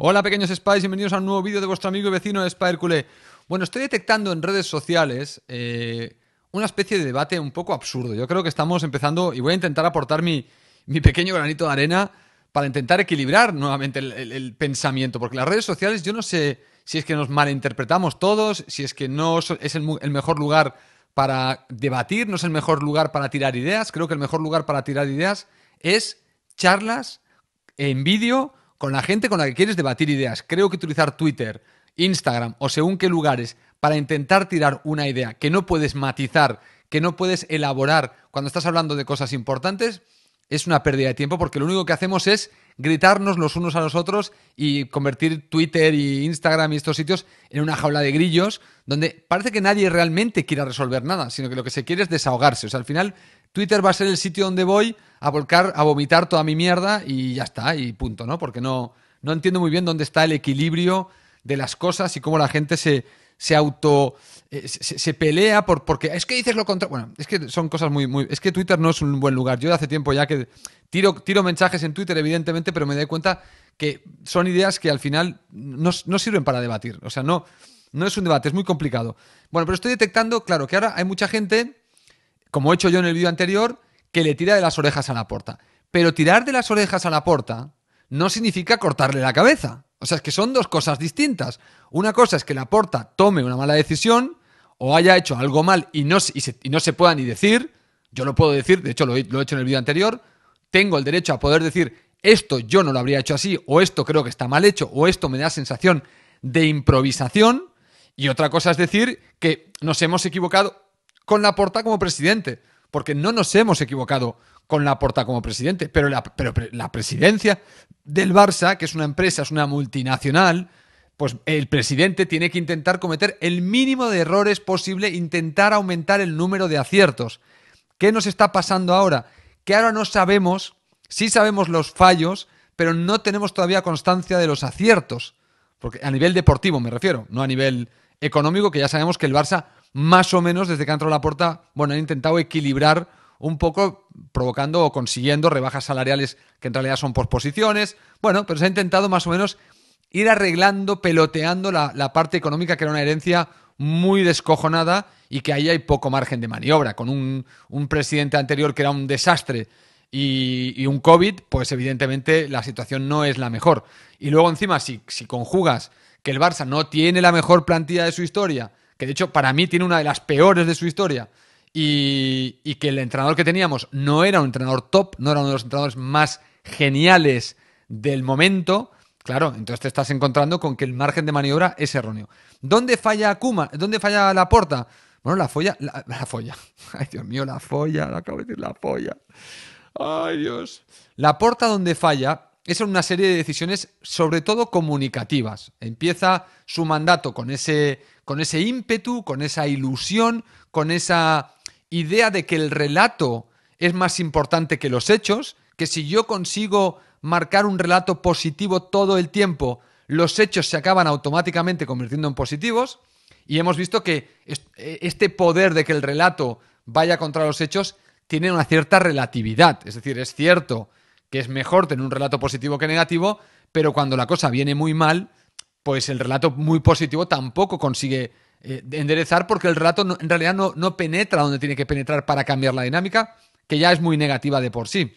Hola pequeños Spies, bienvenidos a un nuevo vídeo de vuestro amigo y vecino Hércules. Bueno, estoy detectando en redes sociales eh, una especie de debate un poco absurdo. Yo creo que estamos empezando y voy a intentar aportar mi, mi pequeño granito de arena para intentar equilibrar nuevamente el, pensamiento, porque las redes sociales yo no sé si es que nos malinterpretamos todos, si es que no es el, el mejor lugar para debatir, no es el mejor lugar para tirar ideas, creo que el mejor lugar para tirar ideas es charlas en vídeo con la gente con la que quieres debatir ideas. Creo que utilizar Twitter, Instagram o según qué lugares para intentar tirar una idea que no puedes matizar, que no puedes elaborar cuando estás hablando de cosas importantes, es una pérdida de tiempo porque lo único que hacemos es gritarnos los unos a los otros y convertir Twitter y Instagram y estos sitios en una jaula de grillos donde parece que nadie realmente quiera resolver nada, sino que lo que se quiere es desahogarse. O sea, al final Twitter va a ser el sitio donde voy a volcar, a vomitar toda mi mierda y ya está, y punto, ¿no? Porque no, no entiendo muy bien dónde está el equilibrio de las cosas y cómo la gente se, se auto. Eh, se, pelea por, porque es que dices lo contrario. Bueno, es que son cosas muy, muy. Es que Twitter no es un buen lugar. Yo hace tiempo ya que tiro, tiro mensajes en Twitter, evidentemente, pero me doy cuenta que son ideas que al final no, no sirven para debatir. O sea, no, no es un debate, es muy complicado. Bueno, pero estoy detectando, claro, que ahora hay mucha gente como he hecho yo en el vídeo anterior, que le tira de las orejas a la porta. Pero tirar de las orejas a la porta no significa cortarle la cabeza. O sea, es que son dos cosas distintas. Una cosa es que la porta tome una mala decisión o haya hecho algo mal y no, se, pueda ni decir. Yo lo puedo decir, de hecho lo he, lo he hecho en el vídeo anterior. Tengo el derecho a poder decir esto yo no lo habría hecho así, o esto creo que está mal hecho, o esto me da sensación de improvisación. Y otra cosa es decir que nos hemos equivocado con Laporta como presidente, porque no nos hemos equivocado con Laporta como presidente, pero la, pero la presidencia del Barça, que es una empresa, es una multinacional, pues el presidente tiene que intentar cometer el mínimo de errores posible, intentar aumentar el número de aciertos. ¿Qué nos está pasando ahora? Que ahora no sabemos, sí sabemos los fallos, pero no tenemos todavía constancia de los aciertos. Porque a nivel deportivo me refiero, no a nivel económico, que ya sabemos que el Barça más o menos desde que ha entrado la puerta, bueno, han intentado equilibrar un poco provocando o consiguiendo rebajas salariales que en realidad son posposiciones, posiciones. Bueno, pero se ha intentado más o menos ir arreglando, peloteando la, parte económica que era una herencia muy descojonada y que ahí hay poco margen de maniobra. Con un, presidente anterior que era un desastre y, un COVID, pues evidentemente la situación no es la mejor. Y luego encima, si conjugas que el Barça no tiene la mejor plantilla de su historia, que de hecho para mí tiene una de las peores de su historia, y, que el entrenador que teníamos no era un entrenador top, no era uno de los entrenadores más geniales del momento, Claro, entonces te estás encontrando con que el margen de maniobra es erróneo. ¿Dónde falla Kuma? ¿Dónde falla la porta? Bueno, la folla, la, folla. Ay, Dios mío, la folla, la acabo de decir la folla. Ay, Dios. La porta donde falla es una serie de decisiones, sobre todo comunicativas. Empieza su mandato con ese, con ese ímpetu, con esa ilusión, con esa idea de que el relato es más importante que los hechos, que si yo consigo marcar un relato positivo todo el tiempo, los hechos se acaban automáticamente convirtiendo en positivos, y hemos visto que eh, este poder de que el relato vaya contra los hechos tiene una cierta relatividad, es decir, es cierto que es mejor tener un relato positivo que negativo, pero cuando la cosa viene muy mal, pues el relato muy positivo tampoco consigue eh, enderezar porque el relato en realidad no, penetra donde tiene que penetrar para cambiar la dinámica, que ya es muy negativa de por sí.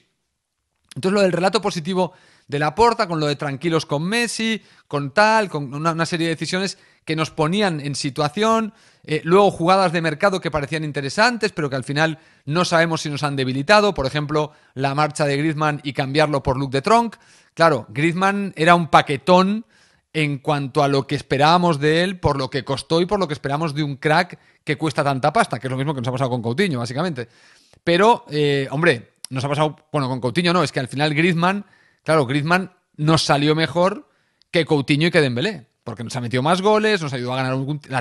Entonces lo del relato positivo de la porta, con lo de tranquilos con Messi, con tal, con una, serie de decisiones que nos ponían en situación, eh, luego jugadas de mercado que parecían interesantes, pero que al final no sabemos si nos han debilitado, por ejemplo, la marcha de Griezmann y cambiarlo por Luke de Tronc. Claro, Griezmann era un paquetón en cuanto a lo que esperábamos de él, por lo que costó y por lo que esperamos de un crack que cuesta tanta pasta, que es lo mismo que nos ha pasado con Coutinho, básicamente. Pero, eh, hombre, nos ha pasado, bueno, con Coutinho no, es que al final Griezmann, claro, Griezmann nos salió mejor que Coutinho y que Dembélé, porque nos ha metido más goles, nos ayudó a ganar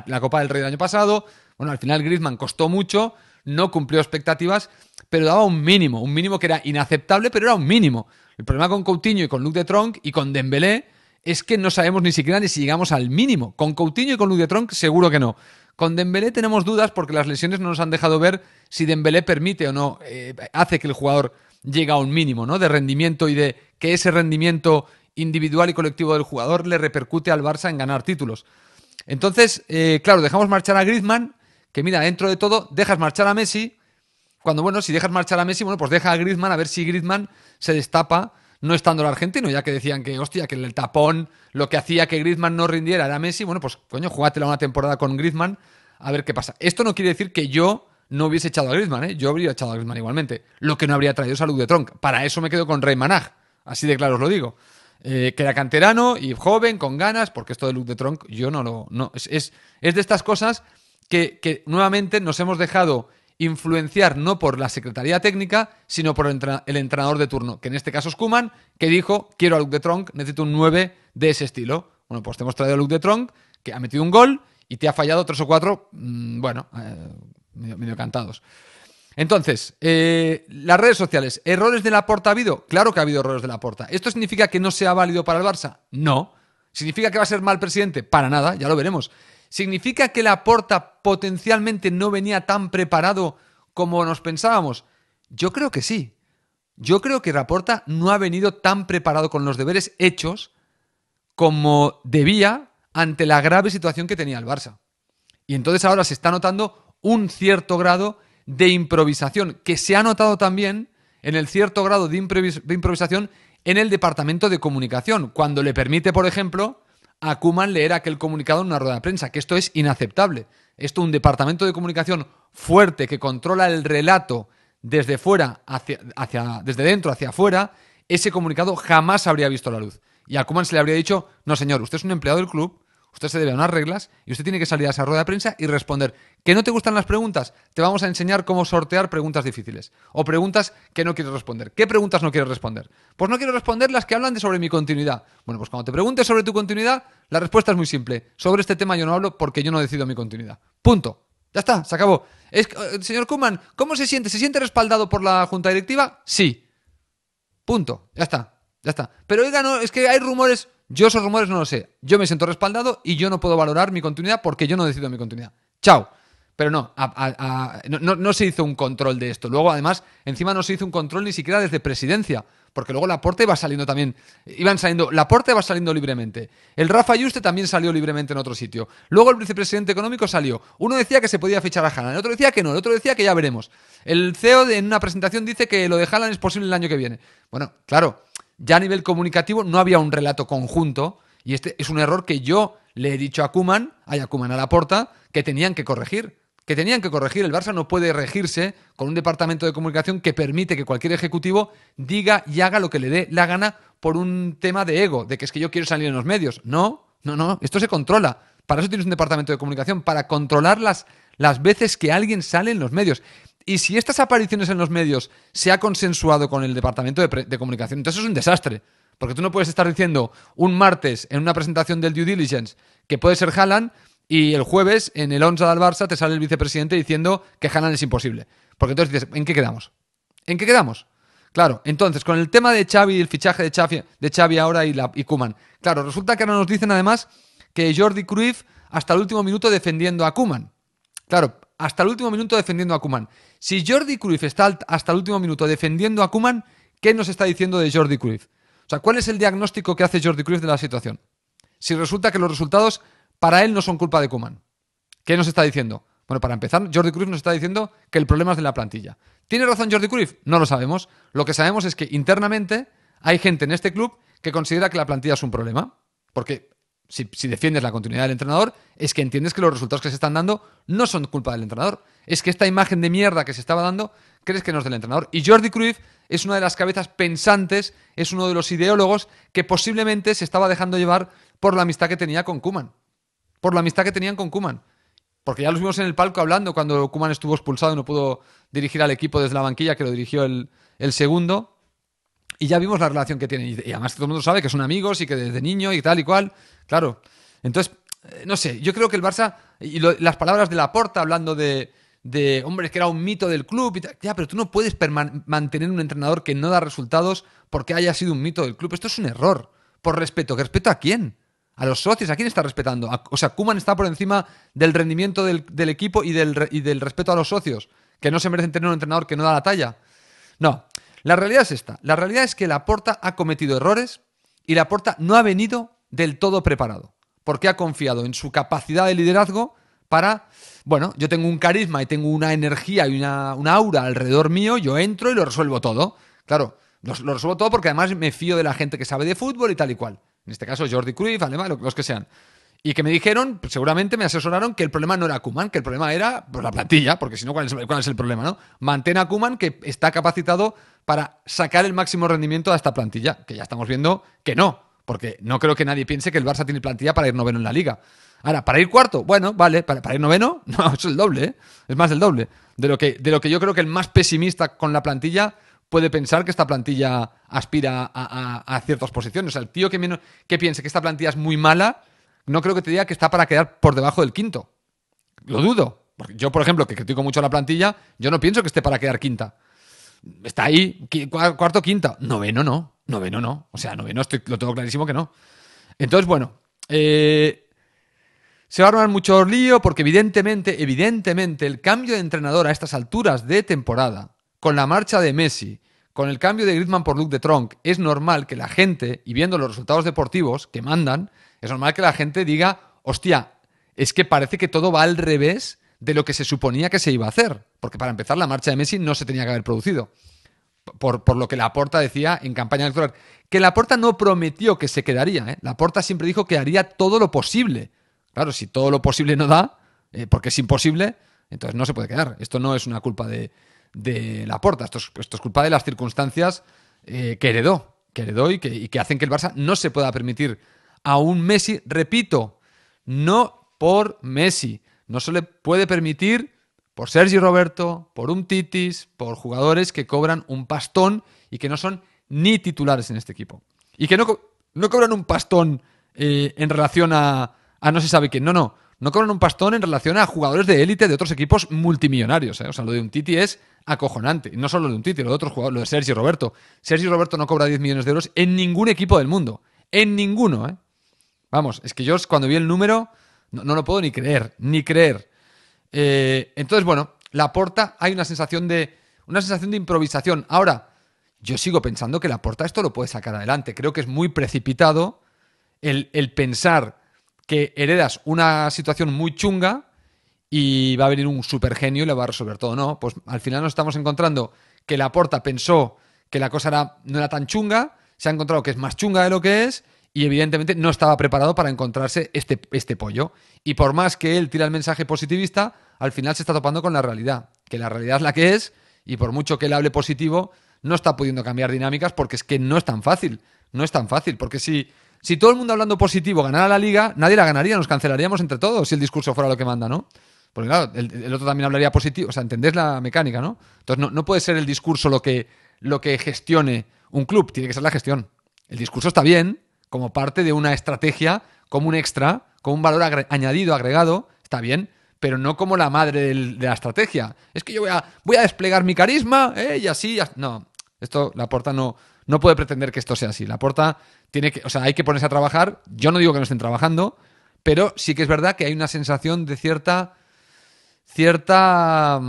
la, Copa del Rey del año pasado. Bueno, al final Griezmann costó mucho, no cumplió expectativas, pero daba un mínimo, un mínimo que era inaceptable, pero era un mínimo. El problema con Coutinho y con Luke de Tronc y con Dembélé es que no sabemos ni siquiera ni si llegamos al mínimo. Con Coutinho y con Ludovic seguro que no. Con Dembélé tenemos dudas porque las lesiones no nos han dejado ver si Dembélé permite o no, eh, hace que el jugador llegue a un mínimo ¿no? de rendimiento y de que ese rendimiento individual y colectivo del jugador le repercute al Barça en ganar títulos. Entonces, eh, claro, dejamos marchar a Griezmann, que mira, dentro de todo, dejas marchar a Messi, cuando bueno, si dejas marchar a Messi, bueno, pues deja a Griezmann a ver si Griezmann se destapa no estando el argentino, ya que decían que, hostia, que el tapón lo que hacía que Griezmann no rindiera era Messi. Bueno, pues coño, jugátela una temporada con Griezmann a ver qué pasa. Esto no quiere decir que yo no hubiese echado a Griezmann, ¿eh? Yo habría echado a Griezmann igualmente. Lo que no habría traído es salud de Tronc. Para eso me quedo con Rey Manaj. Así de claro os lo digo. Eh, que era canterano y joven, con ganas, porque esto de Luke de Tronc, yo no lo. No, es, es, de estas cosas que, que nuevamente nos hemos dejado influenciar no por la Secretaría Técnica, sino por el, entrenador de turno, que en este caso es Kuman, que dijo, quiero a Luke de Tronc, necesito un 9 de ese estilo. Bueno, pues te hemos traído a Luke de Tronc, que ha metido un gol y te ha fallado tres o cuatro, mm, bueno, eh, medio, cantados. Entonces, eh, las redes sociales, ¿errores de la porta ha habido? Claro que ha habido errores de la porta. ¿Esto significa que no sea válido para el Barça? No. ¿Significa que va a ser mal presidente? Para nada, ya lo veremos. ¿Significa que Laporta potencialmente no venía tan preparado como nos pensábamos? Yo creo que sí. Yo creo que Laporta no ha venido tan preparado con los deberes hechos como debía ante la grave situación que tenía el Barça. Y entonces ahora se está notando un cierto grado de improvisación, que se ha notado también en el cierto grado de, de improvisación en el departamento de comunicación, cuando le permite, por ejemplo, a Kuman leer aquel comunicado en una rueda de prensa, que esto es inaceptable. Esto un departamento de comunicación fuerte que controla el relato desde fuera hacia, hacia desde dentro hacia afuera, ese comunicado jamás habría visto la luz. Y a Kuman se le habría dicho, "No, señor, usted es un empleado del club, Usted se debe a unas reglas y usted tiene que salir a esa rueda de prensa y responder. ¿Que no te gustan las preguntas? Te vamos a enseñar cómo sortear preguntas difíciles o preguntas que no quieres responder. ¿Qué preguntas no quieres responder? Pues no quiero responder las que hablan de sobre mi continuidad. Bueno, pues cuando te preguntes sobre tu continuidad, la respuesta es muy simple. Sobre este tema yo no hablo porque yo no decido mi continuidad. Punto. Ya está, se acabó. Es, eh, señor Kuman, ¿cómo se siente? ¿Se siente respaldado por la junta directiva? Sí. Punto. Ya está. Ya está. Pero oiga, no, es que hay rumores. Yo esos rumores no lo sé. Yo me siento respaldado y yo no puedo valorar mi continuidad porque yo no decido mi continuidad. Chao. Pero no, no, se hizo un control de esto. Luego, además, encima no se hizo un control ni siquiera desde presidencia, porque luego aporte iba saliendo también. Iban saliendo, Laporte va saliendo libremente. El Rafa Yuste también salió libremente en otro sitio. Luego el vicepresidente económico salió. Uno decía que se podía fichar a Haaland, el otro decía que no, el otro decía que ya veremos. El CEO en una presentación dice que lo de Haaland es posible el año que viene. Bueno, claro, ya a nivel comunicativo no había un relato conjunto y este es un error que yo le he dicho a Kuman, a Kuman a la porta, que tenían que corregir. Que tenían que corregir. El Barça no puede regirse con un departamento de comunicación que permite que cualquier ejecutivo diga y haga lo que le dé la gana por un tema de ego, de que es que yo quiero salir en los medios. No, no, no. Esto se controla. Para eso tienes un departamento de comunicación, para controlar las, las veces que alguien sale en los medios. Y si estas apariciones en los medios se ha consensuado con el Departamento de, Comunicación, entonces es un desastre. Porque tú no puedes estar diciendo un martes en una presentación del due diligence que puede ser Haaland y el jueves en el 11 del Barça te sale el vicepresidente diciendo que Haaland es imposible. Porque entonces dices, ¿en qué quedamos? ¿En qué quedamos? Claro, entonces con el tema de Xavi, el fichaje de Xavi, de Xavi ahora y, la, y Kuman. Claro, resulta que ahora nos dicen además que Jordi Cruyff hasta el último minuto defendiendo a Kuman. Claro, hasta el último minuto defendiendo a Kuman. Si Jordi Cruyff está hasta el último minuto defendiendo a Kuman, ¿qué nos está diciendo de Jordi Cruyff? O sea, ¿cuál es el diagnóstico que hace Jordi Cruyff de la situación? Si resulta que los resultados para él no son culpa de Kuman. ¿Qué nos está diciendo? Bueno, para empezar, Jordi Cruyff nos está diciendo que el problema es de la plantilla. ¿Tiene razón Jordi Cruyff? No lo sabemos. Lo que sabemos es que internamente hay gente en este club que considera que la plantilla es un problema. Porque si, defiendes la continuidad del entrenador, es que entiendes que los resultados que se están dando no son culpa del entrenador es que esta imagen de mierda que se estaba dando, crees que no es del entrenador. Y Jordi Cruyff es una de las cabezas pensantes, es uno de los ideólogos que posiblemente se estaba dejando llevar por la amistad que tenía con Kuman. Por la amistad que tenían con Kuman. Porque ya los vimos en el palco hablando cuando Kuman estuvo expulsado y no pudo dirigir al equipo desde la banquilla, que lo dirigió el, segundo. Y ya vimos la relación que tienen. Y además todo el mundo sabe que son amigos y que desde niño y tal y cual. Claro. Entonces, eh, no sé, yo creo que el Barça, y las palabras de Laporta hablando de, de, hombre, es que era un mito del club. Y ya, pero tú no puedes mantener un entrenador que no da resultados porque haya sido un mito del club. Esto es un error. Por respeto. respeto a quién? A los socios. ¿A quién está respetando? o sea, Kuman está por encima del rendimiento del, equipo y del, y del respeto a los socios. Que no se merecen tener un entrenador que no da la talla. No. La realidad es esta. La realidad es que Laporta ha cometido errores y Laporta no ha venido del todo preparado. Porque ha confiado en su capacidad de liderazgo para, bueno, yo tengo un carisma y tengo una energía y una, aura alrededor mío, yo entro y lo resuelvo todo. Claro, lo, resuelvo todo porque además me fío de la gente que sabe de fútbol y tal y cual. En este caso Jordi Cruyff, Alemán, los que sean. Y que me dijeron, pues, seguramente me asesoraron que el problema no era Kuman, que el problema era pues, la plantilla, porque si no, ¿cuál es, ¿cuál es, el problema? ¿no? Mantén a Kuman que está capacitado para sacar el máximo rendimiento a esta plantilla, que ya estamos viendo que no. Porque no creo que nadie piense que el Barça tiene plantilla para ir noveno en la liga. Ahora, para ir cuarto, bueno, vale, para, ir noveno, no, es el doble, ¿eh? es más del doble. De lo, que, de lo que yo creo que el más pesimista con la plantilla puede pensar que esta plantilla aspira a, ciertas posiciones. O sea, el tío que, que piense que esta plantilla es muy mala, no creo que te diga que está para quedar por debajo del quinto. Lo dudo. yo, por ejemplo, que critico mucho a la plantilla, yo no pienso que esté para quedar quinta. Está ahí, cuarto, quinta. Noveno, no. Noveno no. O sea, noveno lo tengo clarísimo que no. Entonces, bueno. Eh, se va a armar mucho lío porque evidentemente, evidentemente, el cambio de entrenador a estas alturas de temporada, con la marcha de Messi, con el cambio de Griezmann por Luke de Tronc, es normal que la gente, y viendo los resultados deportivos que mandan, es normal que la gente diga, hostia, es que parece que todo va al revés de lo que se suponía que se iba a hacer. Porque para empezar, la marcha de Messi no se tenía que haber producido por, lo que Laporta decía en campaña electoral. Que Laporta no prometió que se quedaría. ¿eh? Laporta siempre dijo que haría todo lo posible. Claro, si todo lo posible no da, eh, porque es imposible, entonces no se puede quedar. Esto no es una culpa de, de Laporta, esto es, culpa de las circunstancias eh, que heredó, que heredó y que hacen que el Barça no se pueda permitir a un Messi, repito, no por Messi, no se le puede permitir por Sergio Roberto, por un Titis, por jugadores que cobran un pastón y que no son ni titulares en este equipo. Y que no, no cobran un pastón eh, en relación a, a no se sabe quién. No, no. No cobran un pastón en relación a jugadores de élite de otros equipos multimillonarios. Eh. O sea, lo de un Titi es acojonante. No solo lo de un Titi, lo de otros jugadores, lo de Sergio Roberto. Sergio Roberto no cobra 10 millones de euros en ningún equipo del mundo. En ninguno, ¿eh? Vamos, es que yo cuando vi el número no, no lo puedo ni creer, ni creer. Eh, entonces, bueno, la porta hay una sensación de. una sensación de improvisación. Ahora, yo sigo pensando que la porta esto lo puede sacar adelante. Creo que es muy precipitado el, pensar que heredas una situación muy chunga y va a venir un supergenio y le va a resolver todo. No, pues al final nos estamos encontrando que la porta pensó que la cosa no era tan chunga, se ha encontrado que es más chunga de lo que es y evidentemente no estaba preparado para encontrarse este, este pollo. Y por más que él tira el mensaje positivista, al final se está topando con la realidad, que la realidad es la que es y por mucho que él hable positivo, no está pudiendo cambiar dinámicas porque es que no es tan fácil, no es tan fácil, porque si, si todo el mundo hablando positivo ganara la liga, nadie la ganaría, nos cancelaríamos entre todos si el discurso fuera lo que manda, ¿no? Porque claro, el, otro también hablaría positivo, o sea, entendés la mecánica, ¿no? Entonces no, no puede ser el discurso lo que, lo que gestione un club, tiene que ser la gestión. El discurso está bien, como parte de una estrategia, como un extra, como un valor añadido, agregado, está bien, pero no como la madre de la estrategia. Es que yo voy a, voy a desplegar mi carisma ¿eh? y así. Ya... No, esto la porta no, no puede pretender que esto sea así. La porta tiene que, o sea, hay que ponerse a trabajar. Yo no digo que no estén trabajando, pero sí que es verdad que hay una sensación de cierta, cierta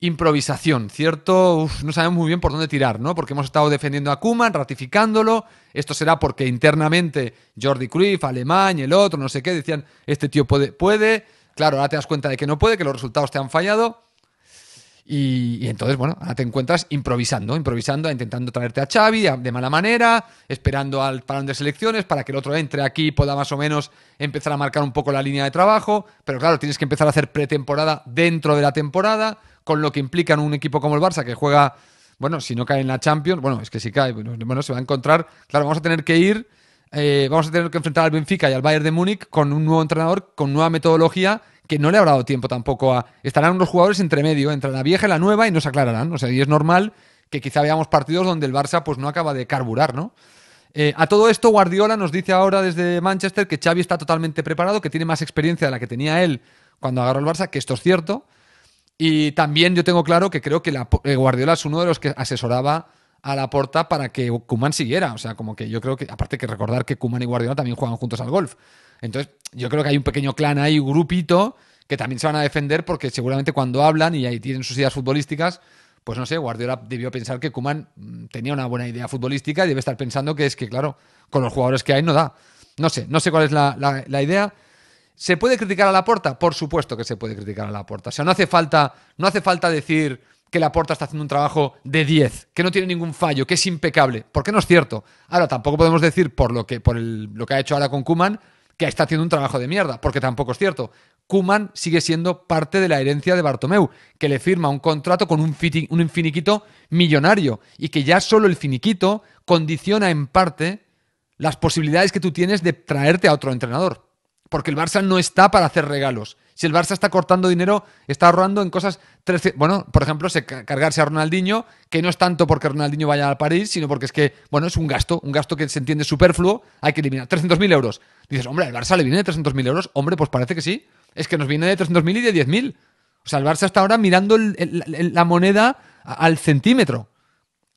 improvisación, cierto, Uf, no sabemos muy bien por dónde tirar, ¿no? Porque hemos estado defendiendo a Kuman, ratificándolo, esto será porque internamente Jordi Cruyff, Alemania el otro, no sé qué, decían, este tío puede, claro, ahora te das cuenta de que no puede, que los resultados te han fallado. Y, entonces, bueno, ahora te encuentras improvisando, improvisando, intentando traerte a Xavi de, mala manera, esperando al parón de selecciones para que el otro entre aquí y pueda más o menos empezar a marcar un poco la línea de trabajo. Pero claro, tienes que empezar a hacer pretemporada dentro de la temporada con lo que implican un equipo como el Barça, que juega, bueno, si no cae en la Champions, bueno, es que si cae, bueno, se va a encontrar, claro, vamos a tener que ir, eh, vamos a tener que enfrentar al Benfica y al Bayern de Múnich con un nuevo entrenador, con nueva metodología que no le habrá dado tiempo tampoco a... Estarán unos jugadores entre medio, entre la vieja y la nueva, y no se aclararán. O sea, y es normal que quizá veamos partidos donde el Barça pues, no acaba de carburar, ¿no? Eh, a todo esto, Guardiola nos dice ahora desde Manchester que Xavi está totalmente preparado, que tiene más experiencia de la que tenía él cuando agarró el Barça, que esto es cierto, y también yo tengo claro que creo que la, eh, Guardiola es uno de los que asesoraba a la porta para que Kuman siguiera. O sea, como que yo creo que, aparte que recordar que Kuman y Guardiola también juegan juntos al golf. Entonces, yo creo que hay un pequeño clan ahí, un grupito, que también se van a defender porque seguramente cuando hablan y ahí tienen sus ideas futbolísticas, pues no sé, Guardiola debió pensar que Kuman mm, tenía una buena idea futbolística y debe estar pensando que es que, claro, con los jugadores que hay no da. No sé, no sé cuál es la idea. ¿Se puede criticar a la Por supuesto que se puede criticar a la porta. O sea, no hace falta, no hace falta decir que la está haciendo un trabajo de 10, que no tiene ningún fallo, que es impecable, porque no es cierto. Ahora tampoco podemos decir por lo que, por lo que ha hecho ahora con Kuman que está haciendo un trabajo de mierda, porque tampoco es cierto. Kuman sigue siendo parte de la herencia de Bartomeu, que le firma un contrato con un, un finiquito millonario y que ya solo el finiquito condiciona en parte las posibilidades que tú tienes de traerte a otro entrenador. Porque el Barça no está para hacer regalos. Si el Barça está cortando dinero, está ahorrando en cosas. bueno, por ejemplo, cargarse a Ronaldinho, que no es tanto porque Ronaldinho vaya al París, sino porque es que, bueno, es un gasto, un gasto que se entiende superfluo, hay que eliminar. 300.000 euros. Dices, hombre, el Barça le viene de 300.000 euros? Hombre, pues parece que sí. Es que nos viene de 300.000 y de 10.000. O sea, el Barça está ahora mirando la moneda al centímetro.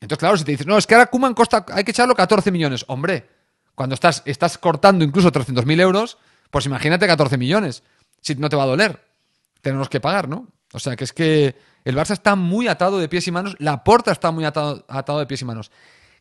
Entonces, claro, si te dices, no, es que ahora Kuman costa, hay que echarlo 14 millones. Hombre, cuando estás, estás cortando incluso 300.000 euros pues imagínate 14 millones. Si no te va a doler, tenemos que pagar, ¿no? O sea, que es que el Barça está muy atado de pies y manos, la Porta está muy atado, atado de pies y manos.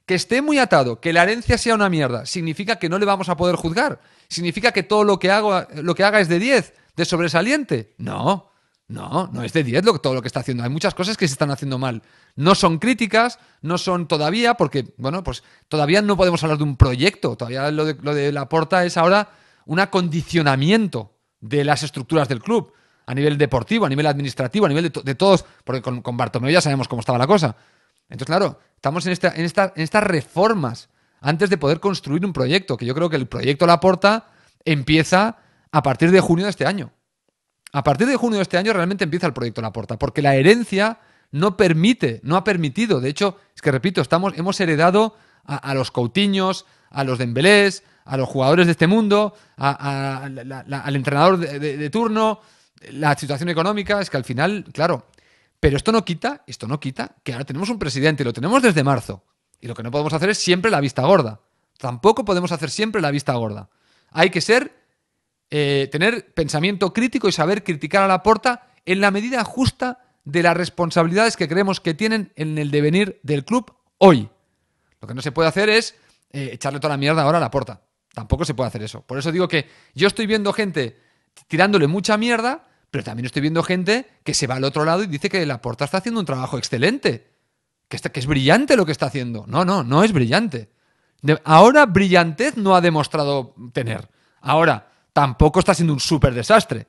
Que esté muy atado, que la herencia sea una mierda, significa que no le vamos a poder juzgar. Significa que todo lo que, hago, lo que haga es de 10, de sobresaliente. No, no, no es de 10 lo, todo lo que está haciendo. Hay muchas cosas que se están haciendo mal. No son críticas, no son todavía, porque, bueno, pues todavía no podemos hablar de un proyecto. Todavía lo de, lo de la porta es ahora un acondicionamiento de las estructuras del club, a nivel deportivo, a nivel administrativo, a nivel de, todos, porque con, con, ya sabemos cómo estaba la cosa. Entonces, claro, estamos en, esta, en, en estas reformas antes de poder construir un proyecto, que yo creo que el proyecto La Porta empieza a partir de junio de este año. A partir de junio de este año realmente empieza el proyecto La Porta, porque la herencia no permite, no ha permitido. De hecho, es que repito, estamos, hemos heredado a, los Coutinhos, a los embelés a los jugadores de este mundo, al entrenador de, turno, la situación económica, es que al final, claro, pero esto no quita, esto no quita que ahora tenemos un presidente y lo tenemos desde marzo. Y lo que no podemos hacer es siempre la vista gorda. Tampoco podemos hacer siempre la vista gorda. Hay que ser, eh, tener pensamiento crítico y saber criticar a la porta en la medida justa de las responsabilidades que creemos que tienen en el devenir del club hoy. Lo que no se puede hacer es eh, echarle toda la mierda ahora a la puerta. Tampoco se puede hacer eso. Por eso digo que yo estoy viendo gente tirándole mucha mierda, pero también estoy viendo gente que se va al otro lado y dice que la porta está haciendo un trabajo excelente. Que, es brillante lo que está haciendo. No, no, no es brillante. ahora brillantez no ha demostrado tener. Ahora, tampoco está siendo un súper desastre.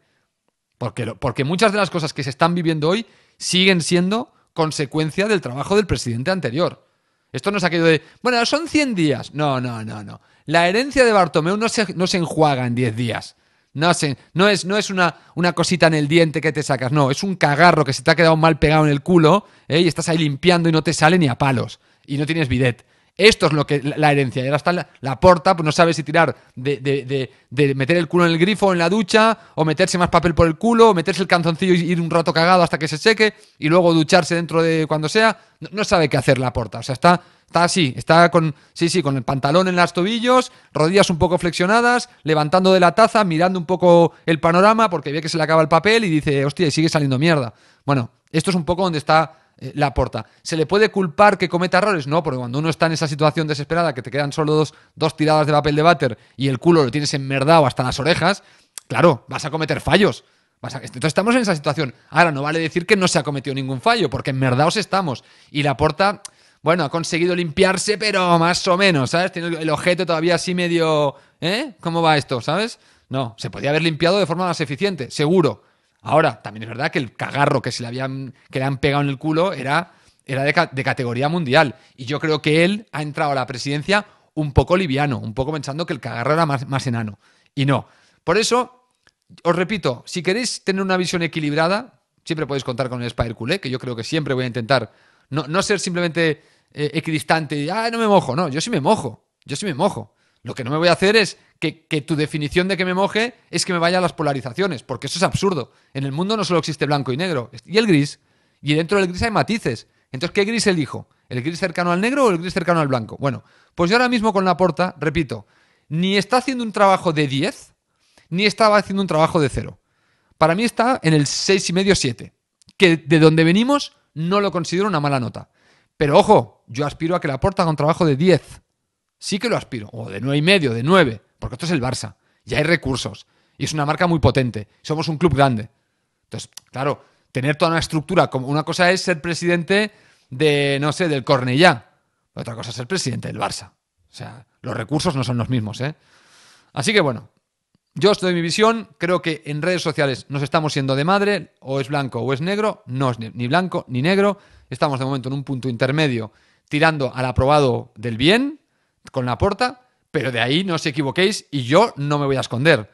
Porque, porque muchas de las cosas que se están viviendo hoy siguen siendo consecuencia del trabajo del presidente anterior. Esto no ha aquello de, bueno, son 100 días. No, no, no, no. La herencia de Bartomeu no se, no se enjuaga en 10 días. No, es, no es una, una, cosita en el diente que te sacas, no, es un cagarro que se te ha quedado mal pegado en el culo ¿eh? y estás ahí limpiando y no te sale ni a palos y no tienes bidet. Esto es lo que la herencia. de ahora está la, porta, pues no sabe si tirar de, meter el culo en el grifo, en la ducha, o meterse más papel por el culo, o meterse el canzoncillo y ir un rato cagado hasta que se seque, y luego ducharse dentro de cuando sea. No, sabe qué hacer la porta. O sea, está, está así, está con, sí, sí, con el pantalón en los tobillos, rodillas un poco flexionadas, levantando de la taza, mirando un poco el panorama, porque ve que se le acaba el papel y dice, hostia, y sigue saliendo mierda. Bueno, esto es un poco donde está eh, la porta. ¿Se le puede culpar que cometa errores? No, porque cuando uno está en esa situación desesperada, que te quedan solo dos, dos tiradas de papel de váter y el culo lo tienes enmerdado hasta las orejas, claro, vas a cometer fallos. Entonces estamos en esa situación. Ahora no vale decir que no se ha cometido ningún fallo, porque enmerdados estamos. Y la porta bueno, ha conseguido limpiarse, pero más o menos, ¿sabes? Tiene el objeto todavía así medio. ¿Eh? ¿Cómo va esto, sabes? No, se podía haber limpiado de forma más eficiente, seguro. Ahora, también es verdad que el cagarro que, se le, habían, que le han pegado en el culo era, era de, categoría mundial. Y yo creo que él ha entrado a la presidencia un poco liviano, un poco pensando que el cagarro era más, más enano. Y no. Por eso, os repito, si queréis tener una visión equilibrada, siempre podéis contar con el Spider Culé, que yo creo que siempre voy a intentar no, ser simplemente eh, equidistante y, ah, no me mojo. No, yo sí me mojo. Yo sí me mojo. Lo que no me voy a hacer es que, tu definición de que me moje es que me vaya a las polarizaciones, porque eso es absurdo. En el mundo no solo existe blanco y negro, y el gris, y dentro del gris hay matices. Entonces, ¿qué gris elijo? ¿El gris cercano al negro o el gris cercano al blanco? Bueno, pues yo ahora mismo con la porta, repito, ni está haciendo un trabajo de 10, ni estaba haciendo un trabajo de 0. Para mí está en el 6,5 7, que de donde venimos no lo considero una mala nota. Pero ojo, yo aspiro a que la porta haga un trabajo de 10 sí que lo aspiro. O de nueve y medio, de nueve. Porque esto es el Barça. ya hay recursos. Y es una marca muy potente. Somos un club grande. Entonces, claro, tener toda una estructura. Como una cosa es ser presidente de, no sé, del Cornellá. Otra cosa es ser presidente del Barça. O sea, los recursos no son los mismos, ¿eh? Así que bueno, yo estoy doy mi visión. Creo que en redes sociales nos estamos siendo de madre. O es blanco o es negro. No es ni blanco ni negro. Estamos de momento en un punto intermedio tirando al aprobado del bien, con la puerta, pero de ahí no os equivoquéis y yo no me voy a esconder.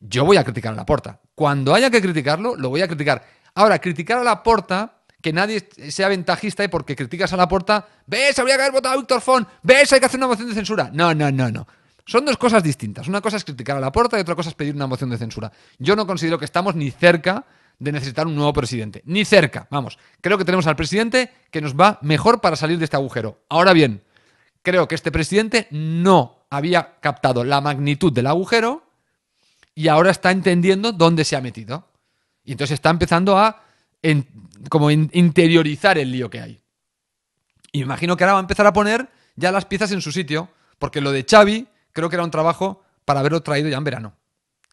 Yo voy a criticar a la puerta. Cuando haya que criticarlo, lo voy a criticar. Ahora, criticar a la puerta que nadie sea ventajista y porque criticas a la porta, ves, habría que haber votado a Víctor Font, ves, hay que hacer una moción de censura. No, no, no, no. Son dos cosas distintas. Una cosa es criticar a la puerta y otra cosa es pedir una moción de censura. Yo no considero que estamos ni cerca de necesitar un nuevo presidente. Ni cerca. Vamos, creo que tenemos al presidente que nos va mejor para salir de este agujero. Ahora bien, creo que este presidente no había captado la magnitud del agujero y ahora está entendiendo dónde se ha metido. Y entonces está empezando a como interiorizar el lío que hay. Y imagino que ahora va a empezar a poner ya las piezas en su sitio, porque lo de Xavi creo que era un trabajo para haberlo traído ya en verano.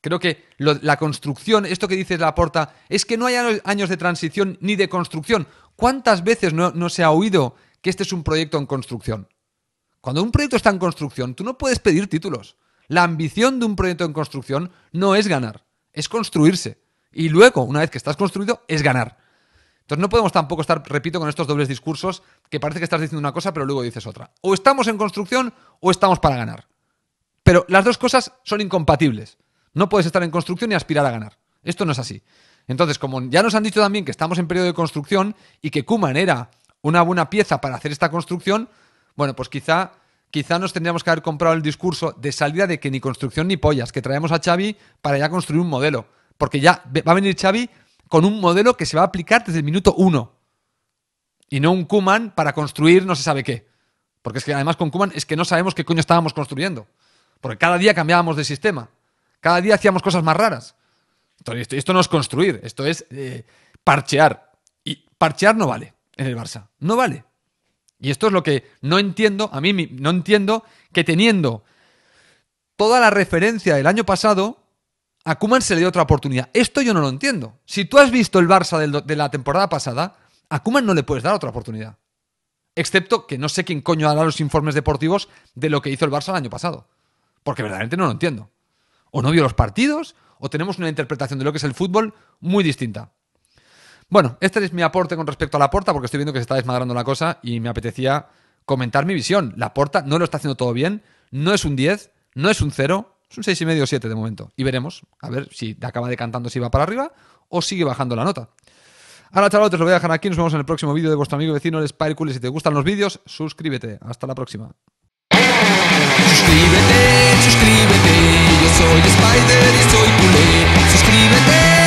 Creo que la construcción, esto que dices Laporta, es que no hay años de transición ni de construcción. ¿Cuántas veces no se ha oído que este es un proyecto en construcción? Cuando un proyecto está en construcción, tú no puedes pedir títulos. La ambición de un proyecto en construcción no es ganar, es construirse. Y luego, una vez que estás construido, es ganar. Entonces no podemos tampoco estar, repito, con estos dobles discursos que parece que estás diciendo una cosa pero luego dices otra. O estamos en construcción o estamos para ganar. Pero las dos cosas son incompatibles. No puedes estar en construcción y aspirar a ganar. Esto no es así. Entonces, como ya nos han dicho también que estamos en periodo de construcción y que Kuman era una buena pieza para hacer esta construcción, bueno, pues quizá, quizá nos tendríamos que haber comprado el discurso de salida de que ni construcción ni pollas, que traemos a Xavi para ya construir un modelo. Porque ya va a venir Xavi con un modelo que se va a aplicar desde el minuto uno. Y no un Kuman para construir no se sabe qué. Porque es que además con Kuman es que no sabemos qué coño estábamos construyendo. Porque cada día cambiábamos de sistema. Cada día hacíamos cosas más raras. esto, no es construir, esto es eh, parchear. Y parchear no vale en el Barça. No vale. Y esto es lo que no entiendo, a mí no entiendo que teniendo toda la referencia del año pasado, a Kuman se le dio otra oportunidad. Esto yo no lo entiendo. Si tú has visto el Barça de la temporada pasada, a Kuman no le puedes dar otra oportunidad. Excepto que no sé quién coño hará los informes deportivos de lo que hizo el Barça el año pasado. Porque verdaderamente no lo entiendo. O no vio los partidos, o tenemos una interpretación de lo que es el fútbol muy distinta. Bueno, este es mi aporte con respecto a la porta, porque estoy viendo que se está desmadrando la cosa y me apetecía comentar mi visión. La porta no lo está haciendo todo bien, no es un 10, no es un 0, es un 6,5 o 7 de momento. Y veremos, a ver si acaba de cantando, si va para arriba o sigue bajando la nota. Ahora, chavales, te lo voy a dejar aquí. Nos vemos en el próximo vídeo de vuestro amigo vecino, el Cool Y si te gustan los vídeos, suscríbete. Hasta la próxima. Suscríbete, suscríbete. Yo soy Spider y soy Suscríbete.